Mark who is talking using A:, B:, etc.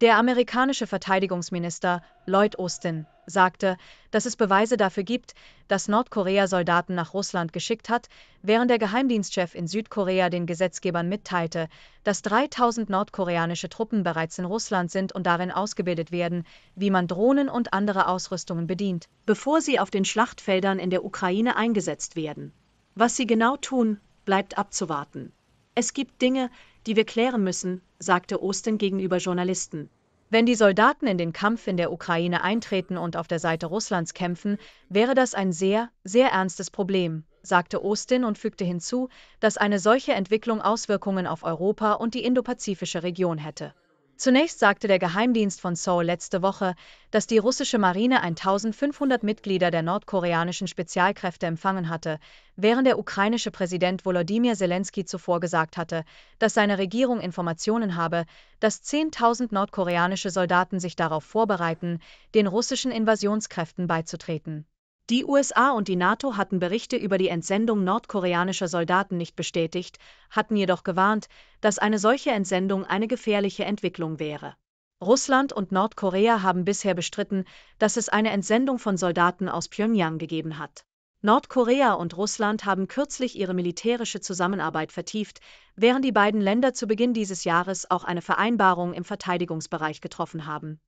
A: Der amerikanische Verteidigungsminister Lloyd Austin sagte, dass es Beweise dafür gibt, dass Nordkorea Soldaten nach Russland geschickt hat, während der Geheimdienstchef in Südkorea den Gesetzgebern mitteilte, dass 3000 nordkoreanische Truppen bereits in Russland sind und darin ausgebildet werden, wie man Drohnen und andere Ausrüstungen bedient, bevor sie auf den Schlachtfeldern in der Ukraine eingesetzt werden. Was sie genau tun, bleibt abzuwarten. Es gibt Dinge, die wir klären müssen, sagte Osten gegenüber Journalisten. Wenn die Soldaten in den Kampf in der Ukraine eintreten und auf der Seite Russlands kämpfen, wäre das ein sehr, sehr ernstes Problem, sagte Osten und fügte hinzu, dass eine solche Entwicklung Auswirkungen auf Europa und die indopazifische Region hätte. Zunächst sagte der Geheimdienst von Seoul letzte Woche, dass die russische Marine 1500 Mitglieder der nordkoreanischen Spezialkräfte empfangen hatte, während der ukrainische Präsident Volodymyr Zelensky zuvor gesagt hatte, dass seine Regierung Informationen habe, dass 10.000 nordkoreanische Soldaten sich darauf vorbereiten, den russischen Invasionskräften beizutreten die USA und die NATO hatten Berichte über die Entsendung nordkoreanischer Soldaten nicht bestätigt, hatten jedoch gewarnt, dass eine solche Entsendung eine gefährliche Entwicklung wäre. Russland und Nordkorea haben bisher bestritten, dass es eine Entsendung von Soldaten aus Pyongyang gegeben hat. Nordkorea und Russland haben kürzlich ihre militärische Zusammenarbeit vertieft, während die beiden Länder zu Beginn dieses Jahres auch eine Vereinbarung im Verteidigungsbereich getroffen haben